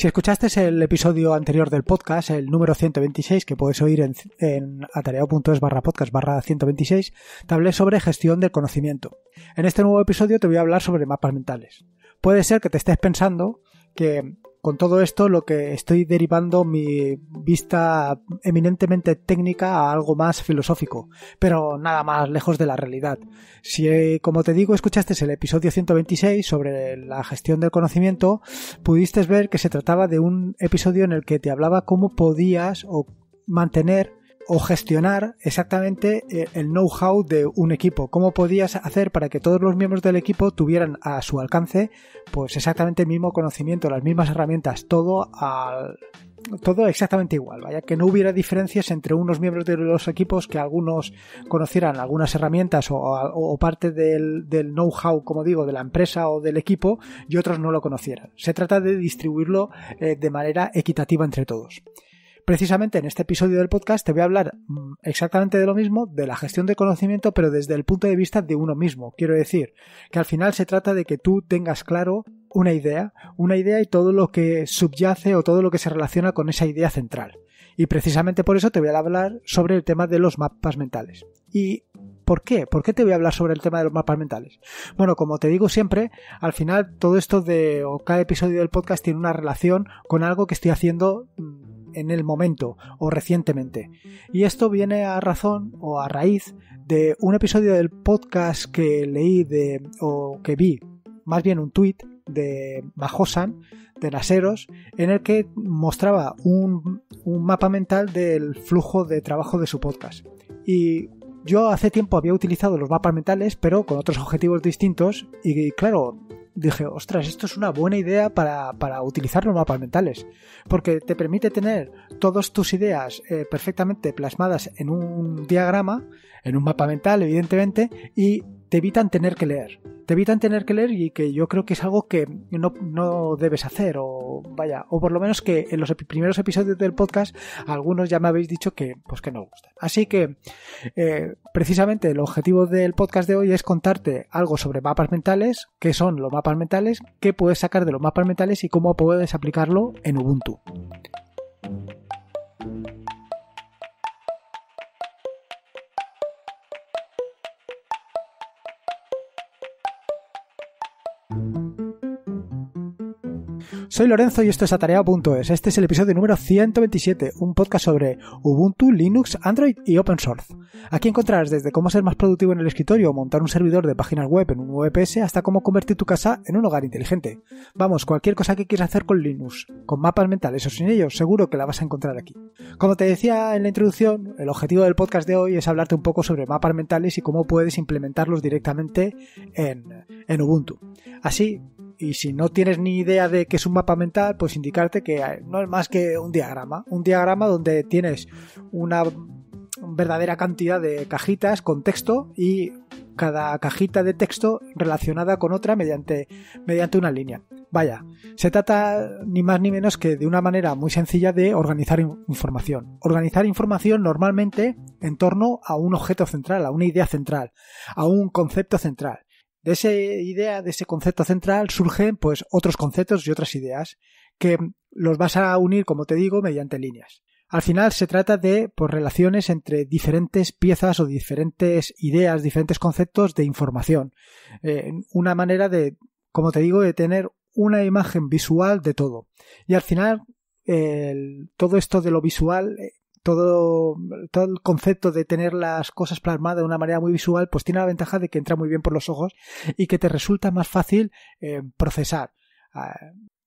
Si escuchaste el episodio anterior del podcast, el número 126, que puedes oír en, atareo.es atareado.es barra podcast 126, te hablé sobre gestión del conocimiento. En este nuevo episodio te voy a hablar sobre mapas mentales. Puede ser que te estés pensando que con todo esto lo que estoy derivando mi vista eminentemente técnica a algo más filosófico, pero nada más lejos de la realidad. Si, eh, como te digo, escuchaste el episodio 126 sobre la gestión del conocimiento, pudiste ver que se trataba de un episodio en el que te hablaba cómo podías o mantener o gestionar exactamente eh, el know-how de un equipo. ¿Cómo podías hacer para que todos los miembros del equipo tuvieran a su alcance pues exactamente el mismo conocimiento, las mismas herramientas, todo al, todo exactamente igual, vaya que no hubiera diferencias entre unos miembros de los equipos que algunos conocieran algunas herramientas o, parte del, know-how, como digo, de la empresa o del equipo y otros no lo conocieran. Se trata de distribuirlo eh, de manera equitativa entre todos. Precisamente en este episodio del podcast te voy a hablar mm, exactamente de lo mismo, de la gestión de conocimiento, pero desde el punto de vista de uno mismo. Quiero decir, que al final se trata de que tú tengas claro una idea, una idea y todo lo que subyace o todo lo que se relaciona con esa idea central. Y precisamente por eso te voy a hablar sobre el tema de los mapas mentales. ¿Y por qué? ¿Por qué te voy a hablar sobre el tema de los mapas mentales? Bueno, como te digo siempre, al final todo esto de o cada episodio del podcast tiene una relación con algo que estoy haciendo mm, en el momento o recientemente. Y esto viene a razón o a raíz de un episodio del podcast que leí de, o que vi, más bien un tweet de Mahosan de Naseros, en el que mostraba un, un mapa mental del flujo de trabajo de su podcast. Y yo hace tiempo había utilizado los mapas mentales, pero con otros objetivos distintos, y claro, dije, ostras, esto es una buena idea para, utilizar los mapas mentales, porque te permite tener todas tus ideas eh, perfectamente plasmadas en un diagrama, en un mapa mental, evidentemente, y te evitan tener que leer. Te evitan tener que leer y que yo creo que es algo que no, no debes hacer, o vaya, o por lo menos que en los primeros episodios del podcast algunos ya me habéis dicho que, pues que no gustan. Así que, eh, precisamente el objetivo del podcast de hoy es contarte algo sobre mapas mentales, qué son los mapas mentales, qué puedes sacar de los mapas mentales y cómo puedes aplicarlo en Ubuntu. Thank you. Soy Lorenzo y esto es atareado.es. Este es el episodio número 127, un podcast sobre Ubuntu, Linux, Android y Open Source. Aquí encontrarás desde cómo ser más productivo en el escritorio o montar un servidor de páginas web en un VPS hasta cómo convertir tu casa en un hogar inteligente. Vamos, cualquier cosa que quieras hacer con Linux, con mapas mentales o sin ellos, seguro que la vas a encontrar aquí. Como te decía en la introducción, el objetivo del podcast de hoy es hablarte un poco sobre mapas mentales y cómo puedes implementarlos directamente en, en Ubuntu. Así, y si no tienes ni idea de qué es un mapa mental, pues indicarte que eh, no es más que un diagrama. Un diagrama donde tienes una verdadera cantidad de cajitas con texto y cada cajita de texto relacionada con otra mediante, mediante una línea. Vaya, se trata ni más ni menos que de una manera muy sencilla de organizar información. Organizar información normalmente en torno a un objeto central, a una idea central, a un concepto central de esa idea, de ese concepto central, surgen pues otros conceptos y otras ideas que los vas a unir, como te digo, mediante líneas. Al final se trata de pues, relaciones entre diferentes piezas o diferentes ideas, diferentes conceptos de información. Eh, una manera de, como te digo, de tener una imagen visual de todo. Y al final, todo esto de lo visual eh, todo, el concepto de tener las cosas plasmadas de una manera muy visual, pues tiene la ventaja de que entra muy bien por los ojos y que te resulta más fácil eh, procesar. Ah,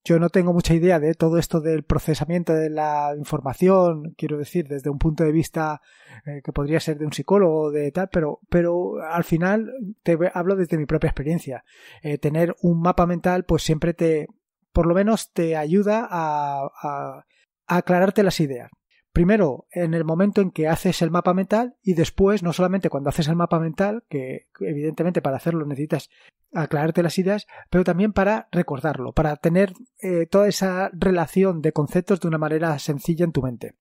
yo no tengo mucha idea de todo esto del procesamiento de la información, quiero decir, desde un punto de vista eh, que podría ser de un psicólogo de tal, pero, pero al final te hablo desde mi propia experiencia. Eh, tener un mapa mental, pues siempre te, por lo menos te ayuda a aclararte las ideas primero en el momento en que haces el mapa mental y después no solamente cuando haces el mapa mental, que evidentemente para hacerlo necesitas aclararte las ideas, pero también para recordarlo, para tener eh, toda esa relación de conceptos de una manera sencilla en tu mente.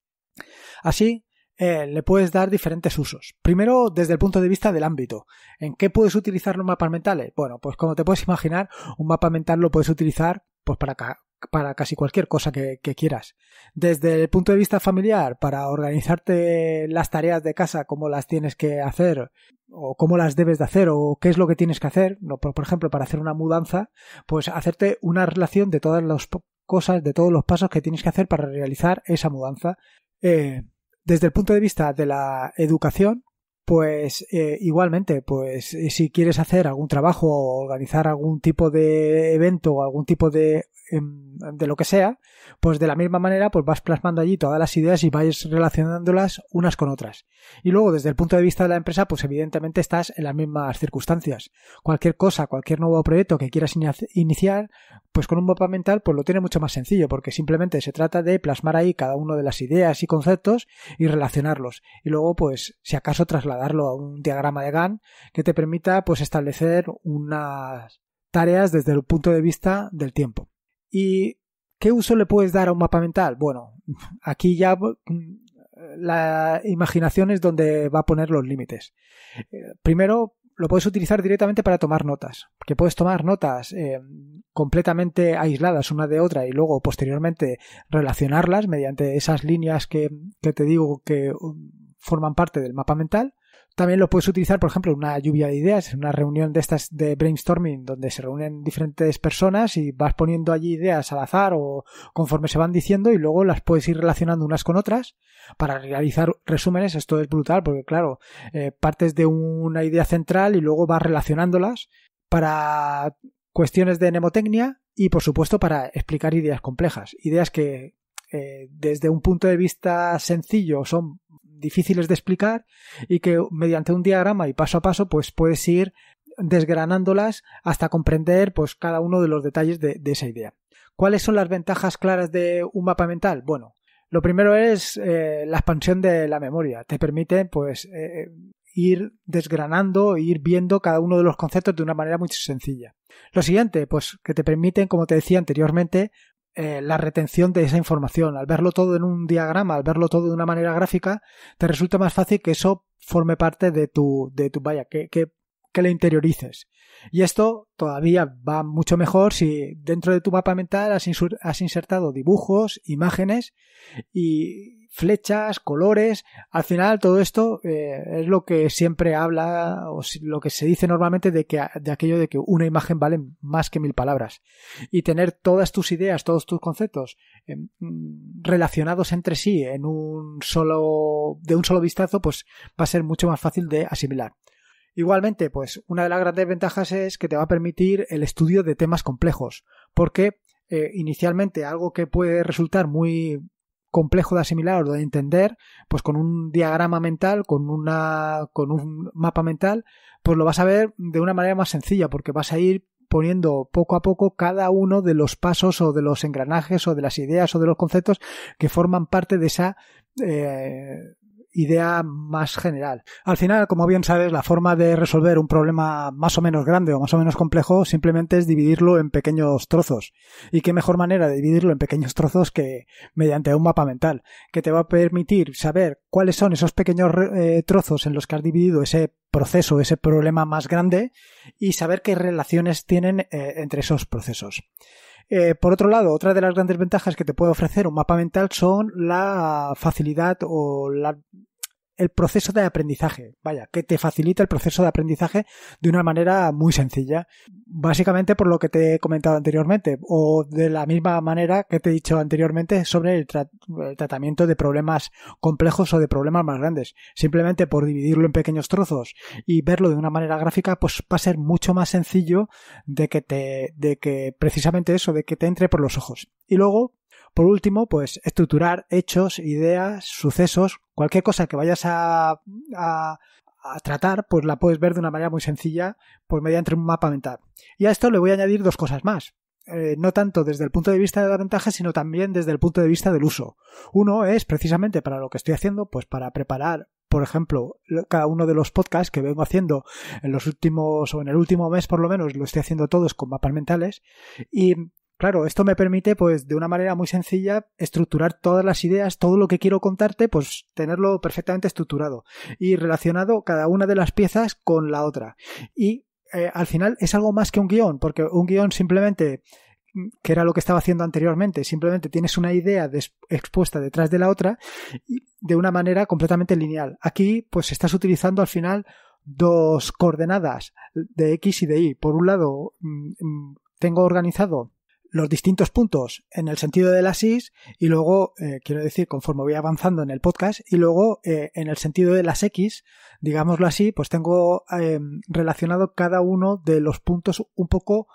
Así, eh, le puedes dar diferentes usos. Primero, desde el punto de vista del ámbito. ¿En qué puedes utilizar los mapas mentales? Bueno, pues como te puedes imaginar, un mapa mental lo puedes utilizar pues para para casi cualquier cosa que, quieras. Desde el punto de vista familiar, para organizarte las tareas de casa, cómo las tienes que hacer, o cómo las debes de hacer, o qué es lo que tienes que hacer, por, ejemplo, para hacer una mudanza, pues hacerte una relación de todas las cosas, de todos los pasos que tienes que hacer para realizar esa mudanza. Eh, desde el punto de vista de la educación, pues eh, igualmente, pues eh, si quieres hacer algún trabajo o organizar algún tipo de evento o algún tipo de Em, de lo que sea, pues de la misma manera pues vas plasmando allí todas las ideas y vais relacionándolas unas con otras. Y luego desde el punto de vista de la empresa, pues evidentemente estás en las mismas circunstancias. Cualquier cosa, cualquier nuevo proyecto que quieras iniciar, pues con un mapa mental pues lo tiene mucho más sencillo, porque simplemente se trata de plasmar ahí cada uno de las ideas y conceptos y relacionarlos. Y luego pues si acaso trasladarlo a un diagrama de GAN que te permita pues establecer unas tareas desde el punto de vista del tiempo. ¿Y qué uso le puedes dar a un mapa mental? Bueno, aquí ya mm, la imaginación es donde va a poner los límites. Eh, primero, lo puedes utilizar directamente para tomar notas, que puedes tomar notas eh, completamente aisladas una de otra y luego posteriormente relacionarlas mediante esas líneas que te digo que um, forman parte del mapa mental también lo puedes utilizar, por ejemplo, en una lluvia de ideas, en una reunión de estas de brainstorming donde se reúnen diferentes personas y vas poniendo allí ideas al azar o conforme se van diciendo y luego las puedes ir relacionando unas con otras para realizar resúmenes. Esto es brutal porque, claro, eh, partes de una idea central y luego vas relacionándolas para cuestiones de mnemotecnia y, por supuesto, para explicar ideas complejas, ideas que eh, desde un punto de vista sencillo son difíciles de explicar y que mediante un diagrama y paso a paso pues puedes ir desgranándolas hasta comprender pues cada uno de los detalles de, esa idea. ¿Cuáles son las ventajas claras de un mapa mental? Bueno, lo primero es eh, la expansión de la memoria. Te permite, pues, eh, eh, ir desgranando, ir viendo cada uno de los conceptos de una manera muy sencilla. Lo siguiente, pues, que te permiten, como te decía anteriormente, eh, la retención de esa información. Al verlo todo en un diagrama, al verlo todo de una manera gráfica, te resulta más fácil que eso forme parte de tu, de tu vaya, que, que que lo interiorices. Y esto todavía va mucho mejor si dentro de tu mapa mental has, insertado dibujos, imágenes y flechas, colores. Al final todo esto eh, es lo que siempre habla o lo que se dice normalmente de, que, de aquello de que una imagen vale más que mil palabras. Y tener todas tus ideas, todos tus conceptos em, mm, relacionados entre sí en un solo, de un solo vistazo, pues va a ser mucho más fácil de asimilar. Igualmente, pues una de las grandes ventajas es que te va a permitir el estudio de temas complejos, porque eh, inicialmente algo que puede resultar muy complejo de asimilar o de entender, pues con un diagrama mental, con una con un mapa mental, pues lo vas a ver de una manera más sencilla porque vas a ir poniendo poco a poco cada uno de los pasos o de los engranajes o de las ideas o de los conceptos que forman parte de esa eh, idea más general. Al final, como bien sabes, la forma de resolver un problema más o menos grande o más o menos complejo simplemente es dividirlo en pequeños trozos. Y qué mejor manera de dividirlo en pequeños trozos que mediante un mapa mental, que te va a permitir saber cuáles son esos pequeños eh, trozos en los que has dividido ese proceso, ese problema más grande y saber qué relaciones tienen eh, entre esos procesos. Eh, por otro lado, otra de las grandes ventajas que te puede ofrecer un mapa mental son la facilidad o la el proceso de aprendizaje, vaya, que te facilita el proceso de aprendizaje de una manera muy sencilla, básicamente por lo que te he comentado anteriormente, o de la misma manera que te he dicho anteriormente sobre el, tratamiento de problemas complejos o de problemas más grandes. Simplemente por dividirlo en pequeños trozos y verlo de una manera gráfica, pues va a ser mucho más sencillo de que te, de que precisamente eso, de que te entre por los ojos. Y luego, por último, pues estructurar hechos, ideas, sucesos, cualquier cosa que vayas a, tratar, pues la puedes ver de una manera muy sencilla, pues mediante un mapa mental. Y a esto le voy a añadir dos cosas más. Eh, no tanto desde el punto de vista de la ventaja, sino también desde el punto de vista del uso. Uno es precisamente para lo que estoy haciendo, pues para preparar, por ejemplo, cada uno de los podcasts que vengo haciendo en los últimos, o en el último mes por lo menos, lo estoy haciendo todos con mapas mentales. Y Claro, esto me permite, pues, de una manera muy sencilla, estructurar todas las ideas, todo lo que quiero contarte, pues, tenerlo perfectamente estructurado y relacionado cada una de las piezas con la otra. Y eh, al final es algo más que un guión, porque un guión simplemente mm, que era lo que estaba haciendo anteriormente, simplemente tienes una idea expuesta detrás de la otra de una manera completamente lineal. Aquí pues estás utilizando al final dos coordenadas de X y de Y. Por un lado mm, mm, tengo organizado los distintos puntos en el sentido de las Is y luego, eh, quiero decir, conforme voy avanzando en el podcast y luego eh, en el sentido de las X, digámoslo así, pues tengo eh, relacionado cada uno de los puntos un poco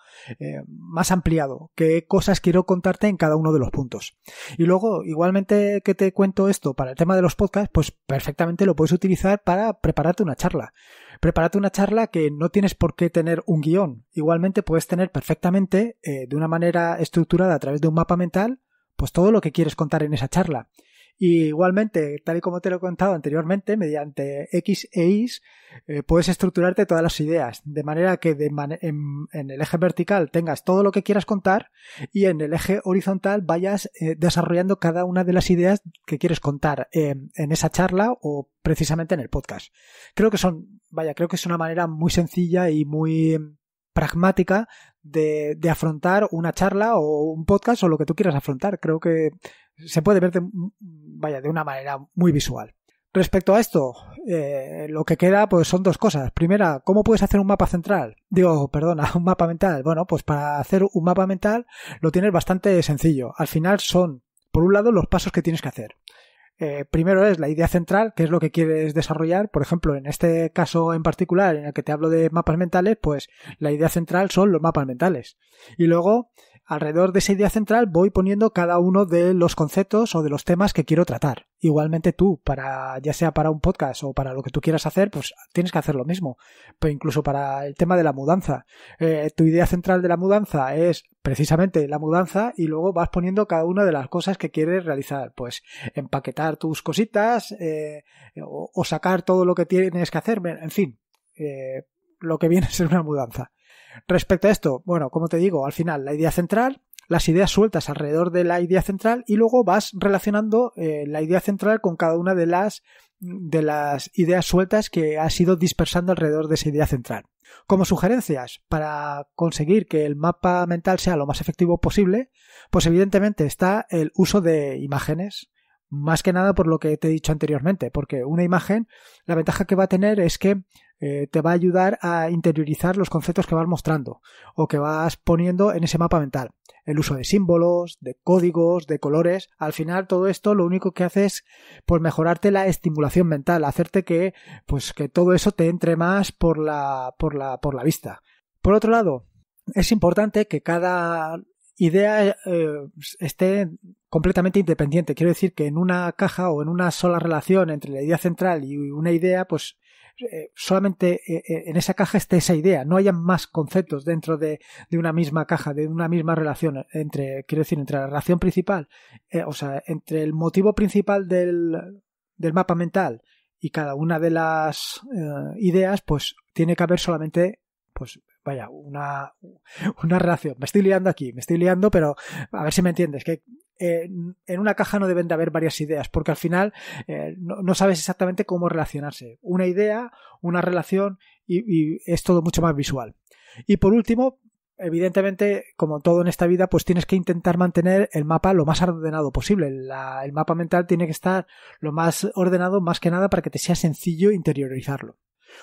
más ampliado, qué cosas quiero contarte en cada uno de los puntos. Y luego, igualmente que te cuento esto para el tema de los podcasts, pues perfectamente lo puedes utilizar para prepararte una charla prepárate una charla que no tienes por qué tener un guión. Igualmente puedes tener perfectamente, eh, de una manera estructurada a través de un mapa mental, pues todo lo que quieres contar en esa charla. Y igualmente, tal y como te lo he contado anteriormente, mediante X e Y eh, puedes estructurarte todas las ideas, de manera que en, el eje vertical tengas todo lo que quieras contar y en el eje horizontal vayas eh, desarrollando cada una de las ideas que quieres contar en esa charla o precisamente en el podcast. Creo que son, vaya, creo que es una manera muy sencilla y muy pragmática de, afrontar una charla o un podcast o lo que tú quieras afrontar. Creo que se puede ver de, vaya, de una manera muy visual. Respecto a esto, eh, lo que queda pues son dos cosas. Primera, ¿cómo puedes hacer un mapa central? Digo, perdona, un mapa mental. Bueno, pues para hacer un mapa mental lo tienes bastante sencillo. Al final son, por un lado, los pasos que tienes que hacer. Eh, primero es la idea central, que es lo que quieres desarrollar. Por ejemplo, en este caso en particular, en el que te hablo de mapas mentales, pues la idea central son los mapas mentales. Y luego alrededor de esa idea central voy poniendo cada uno de los conceptos o de los temas que quiero tratar. Igualmente tú, para, ya sea para un podcast o para lo que tú quieras hacer, pues tienes que hacer lo mismo. Pero incluso para el tema de la mudanza. Eh, tu idea central de la mudanza es precisamente la mudanza y luego vas poniendo cada una de las cosas que quieres realizar. Pues empaquetar tus cositas eh, o, sacar todo lo que tienes que hacer. En fin, eh, lo que viene es una mudanza. Respecto a esto, bueno, como te digo, al final la idea central, las ideas sueltas alrededor de la idea central y luego vas relacionando eh, la idea central con cada una de las de las ideas sueltas que has ido dispersando alrededor de esa idea central. Como sugerencias para conseguir que el mapa mental sea lo más efectivo posible, pues evidentemente está el uso de imágenes. Más que nada por lo que te he dicho anteriormente, porque una imagen, la ventaja que va a tener es que eh, te va a ayudar a interiorizar los conceptos que vas mostrando o que vas poniendo en ese mapa mental. El uso de símbolos, de códigos, de colores, al final todo esto lo único que hace es pues mejorarte la estimulación mental, hacerte que pues que todo eso te entre más por la por la por la vista. Por otro lado, es importante que cada idea eh, pues, esté completamente independiente. Quiero decir que en una caja o en una sola relación entre la idea central y una idea, pues eh, solamente eh, en esa caja esté esa idea, no haya más conceptos dentro de, de, una misma caja, de una misma relación entre, quiero decir, entre la relación principal, o sea, entre el motivo principal del, del mapa mental y cada una de las ideas, pues tiene que haber solamente, pues vaya, una, relación. Me estoy liando aquí, me estoy liando, pero a ver si me entiendes, que eh, en una caja no deben de haber varias ideas, porque al final eh, no, sabes exactamente cómo relacionarse. Una idea, una relación y, es todo mucho más visual. Y por último, evidentemente, como todo en esta vida, pues tienes que intentar mantener el mapa lo más ordenado posible. el mapa mental tiene que estar lo más ordenado, más que nada, para que te sea sencillo interiorizarlo.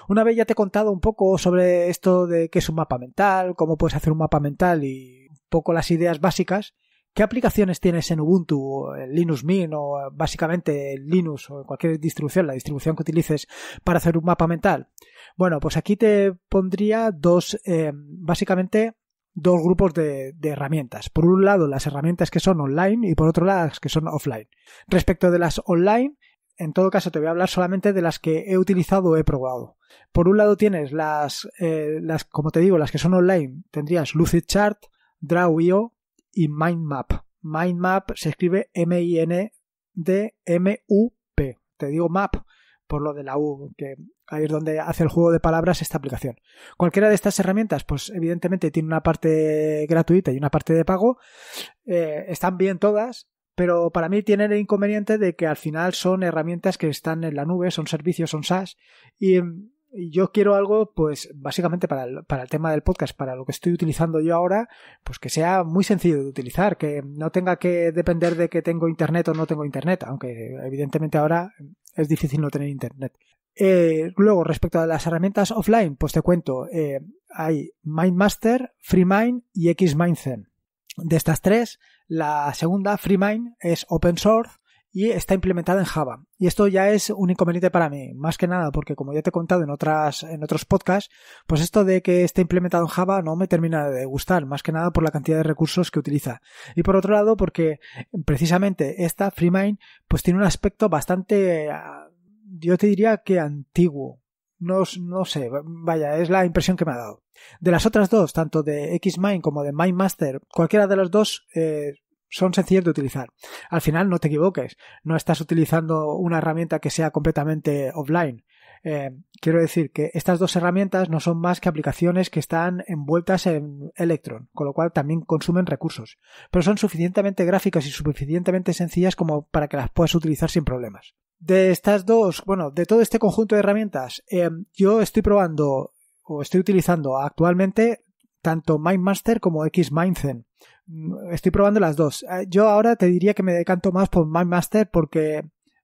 Una vez ya te he contado un poco sobre esto de qué es un mapa mental, cómo puedes hacer un mapa mental y un poco las ideas básicas, ¿qué aplicaciones tienes en Ubuntu o en Linux Mint o eh, básicamente en Linux o en cualquier distribución, la distribución que utilices para hacer un mapa mental? Bueno, pues aquí te pondría dos, eh, básicamente dos grupos de, herramientas. Por un lado, las herramientas que son online y por otro lado, las que son offline. Respecto de las online, en todo caso, te voy a hablar solamente de las que he utilizado o he probado. Por un lado tienes las, eh, como te digo, las que son online. Tendrías Lucidchart Draw.io y Mindmap. Mindmap se escribe M-I-N-D-M-U-P. Te digo map por lo de la U, que ahí es donde hace el juego de palabras esta aplicación. Cualquiera de estas herramientas, pues evidentemente tiene una parte gratuita y una parte de pago. Eh, están bien todas, pero para mí tiene el inconveniente de que al final son herramientas que están en la nube, son servicios, son SaaS, y, em, yo quiero algo, pues básicamente para el, tema del podcast, para lo que estoy utilizando yo ahora, pues que sea muy sencillo de utilizar, que no tenga que depender de que tengo internet o no tengo internet, aunque evidentemente ahora es difícil no tener internet. Eh, luego, respecto a las herramientas offline, pues te cuento, eh, hay MindMaster, FreeMind y XMindZen de estas tres, la segunda, FreeMind, es open source y está implementada en Java. Y esto ya es un inconveniente para mí, más que nada, porque como ya te he contado en otras, en otros podcasts, pues esto de que esté implementado en Java no me termina de gustar, más que nada por la cantidad de recursos que utiliza. Y por otro lado, porque precisamente esta FreeMind, pues tiene un aspecto bastante, ah, yo te diría que antiguo, no, sé, vaya, es la impresión que me ha dado. De las otras dos, tanto de Xmind como de MindMaster, cualquiera de las dos eh, son sencillas de utilizar. Al final no te equivoques, no estás utilizando una herramienta que sea completamente offline. Eh, quiero decir que estas dos herramientas no son más que aplicaciones que están envueltas en Electron, con lo cual también consumen recursos, pero son suficientemente gráficas y suficientemente sencillas como para que las puedas utilizar sin problemas. De estas dos, bueno, de todo este conjunto de herramientas, eh, yo estoy probando o estoy utilizando actualmente tanto MindMaster como XMindzen. Mm, estoy probando las dos. Eh, yo ahora te diría que me decanto más por MindMaster porque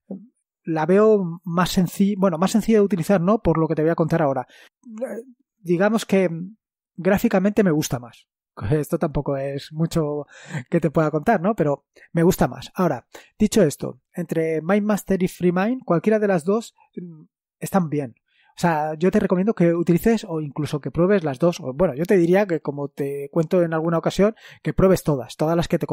mm, la veo más sencilla, bueno, más sencilla de utilizar, ¿no? Por lo que te voy a contar ahora. Eh, digamos que mm, gráficamente me gusta más. esto tampoco es mucho que te pueda contar, ¿no? Pero me gusta más. Ahora, dicho esto, entre MindMaster y FreeMind, cualquiera de las dos mm, están bien. O sea, yo te recomiendo que utilices o incluso que pruebes las dos. O, bueno, yo te diría que, como te cuento en alguna ocasión, que pruebes todas, todas las que te,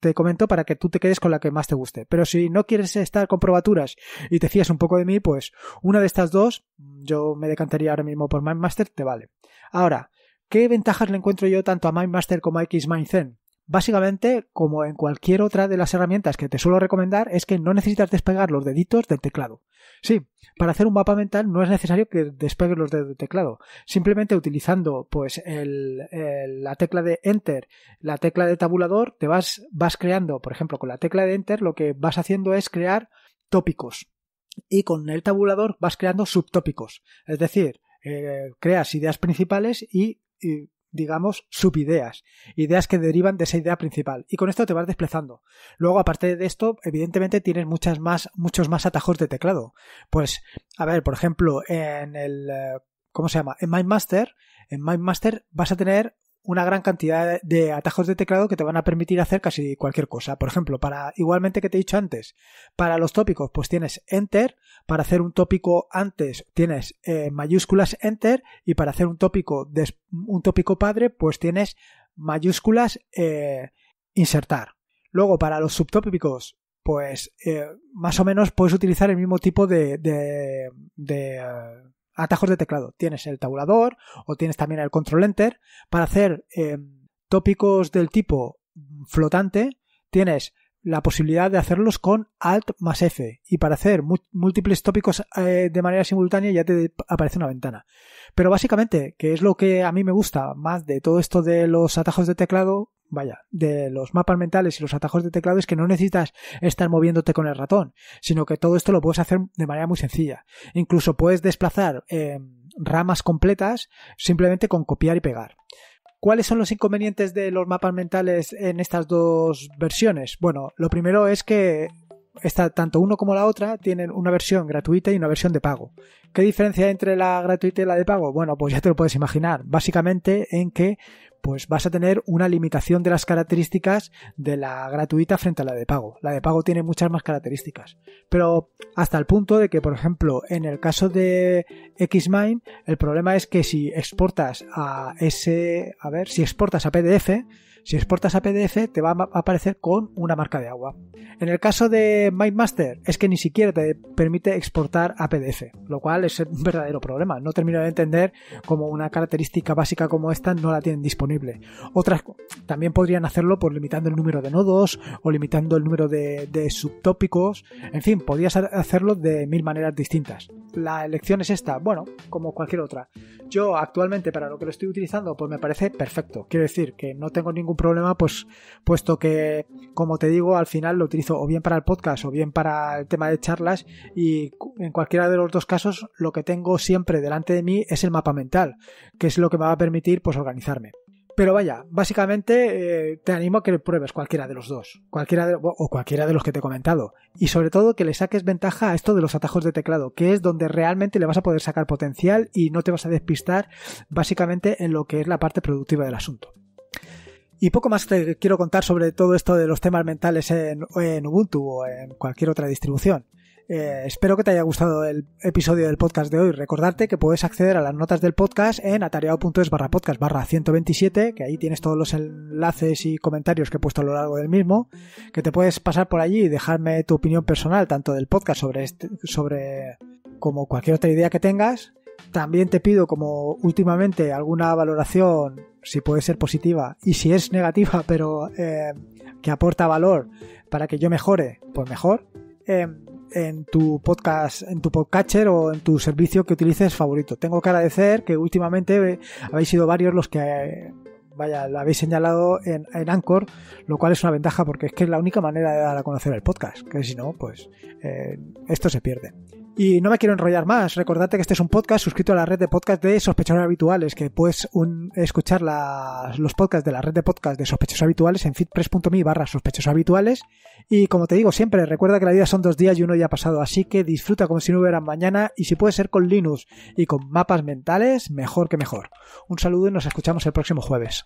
te comento para que tú te quedes con la que más te guste. Pero si no quieres estar con probaturas y te fías un poco de mí, pues una de estas dos, mm, yo me decantaría ahora mismo por MindMaster, te vale. Ahora, ¿Qué ventajas le encuentro yo tanto a MindMaster como a XMindZen? Básicamente, como en cualquier otra de las herramientas que te suelo recomendar, es que no necesitas despegar los deditos del teclado. Sí, para hacer un mapa mental no es necesario que despegues los dedos del teclado. Simplemente utilizando pues la tecla de Enter, la tecla de tabulador, te vas, vas creando, por ejemplo, con la tecla de Enter lo que vas haciendo es crear tópicos. Y con el tabulador vas creando subtópicos. Es decir, eh, creas ideas principales y digamos, subideas, ideas que derivan de esa idea principal. Y con esto te vas desplazando. Luego, aparte de esto, evidentemente tienes muchas más, muchos más atajos de teclado. Pues, a ver, por ejemplo, en el... Eh, ¿Cómo se llama? En MindMaster, en MindMaster vas a tener una gran cantidad de atajos de teclado que te van a permitir hacer casi cualquier cosa. Por ejemplo, para igualmente que te he dicho antes, para los tópicos, pues tienes Enter, para hacer un tópico antes tienes eh, mayúsculas Enter y para hacer un tópico un tópico padre, pues tienes mayúsculas eh, insertar. Luego, para los subtópicos, pues eh, más o menos puedes utilizar el mismo tipo de atajos de teclado. Tienes el tabulador o tienes también el control enter. Para hacer eh, tópicos del tipo flotante, tienes la posibilidad de hacerlos con Alt más F. Y para hacer múltiples tópicos eh, de manera simultánea ya te aparece una ventana. Pero básicamente, que es lo que a mí me gusta más de todo esto de los atajos de teclado, vaya, de los mapas mentales y los atajos de teclado es que no necesitas estar moviéndote con el ratón, sino que todo esto lo puedes hacer de manera muy sencilla. Incluso puedes desplazar em, ramas completas simplemente con copiar y pegar. ¿Cuáles son los inconvenientes de los mapas mentales en estas dos versiones? Bueno, lo primero es que tanto uno como la otra tienen una versión gratuita y una versión de pago. ¿Qué diferencia hay entre la gratuita y la de pago? Bueno, pues ya te lo puedes imaginar. Básicamente en que pues vas a tener una limitación de las características de la gratuita frente a la de pago. La de pago tiene muchas más características. Pero hasta el punto de que, por ejemplo, en el caso de Xmind, el problema es que si exportas a ese, a ver, si exportas a PDF, si exportas a PDF te va a aparecer con una marca de agua. En el caso de MindMaster es que ni siquiera te permite exportar a PDF, lo cual es un verdadero problema. No termino de entender cómo una característica básica como esta no la tienen disponible. Otras también podrían hacerlo por limitando el número de nodos o limitando el número de, de subtópicos. En fin, podrías hacerlo de mil maneras distintas. La elección es esta, bueno, como cualquier otra. Yo actualmente para lo que lo estoy utilizando pues me parece perfecto. Quiero decir que no tengo ningún problema, pues puesto que, como te digo, al final lo utilizo o bien para el podcast o bien para el tema de charlas y en cualquiera de los dos casos lo que tengo siempre delante de mí es el mapa mental, que es lo que me va a permitir pues organizarme. Pero vaya, básicamente eh, te animo a que pruebes cualquiera de los dos, cualquiera o cualquiera de los que te he comentado. Y sobre todo que le saques ventaja a esto de los atajos de teclado, que es donde realmente le vas a poder sacar potencial y no te vas a despistar básicamente en lo que es la parte productiva del asunto. Y poco más te quiero contar sobre todo esto de los temas mentales en, Ubuntu o en cualquier otra distribución. Eh, espero que te haya gustado el episodio del podcast de hoy. Recordarte que puedes acceder a las notas del podcast en atareado.es barra podcast barra 127, que ahí tienes todos los enlaces y comentarios que he puesto a lo largo del mismo, que te puedes pasar por allí y dejarme tu opinión personal, tanto del podcast sobre este, sobre como cualquier otra idea que tengas, también te pido, como últimamente, alguna valoración, si puede ser positiva, y si es negativa, pero eh, que aporta valor para que yo mejore, pues mejor. Em, en tu podcast, en tu podcatcher o en tu servicio que utilices favorito. Tengo que agradecer que últimamente eh, habéis sido varios los que vaya, lo habéis señalado en, Anchor, lo cual es una ventaja porque es que es la única manera de dar a conocer el podcast, que si no, pues eh, esto se pierde. Y no me quiero enrollar más. recordate que este es un podcast suscrito a la red de podcast de sospechosos habituales, que puedes escuchar los podcasts de la red de podcast de sospechosos habituales en fitpress.me barra sospechosos habituales. Y como te digo siempre, recuerda que la vida son dos días y uno ya ha pasado, así que disfruta como si no hubiera mañana y si puede ser con Linux y con mapas mentales, mejor que mejor. Un saludo y nos escuchamos el próximo jueves.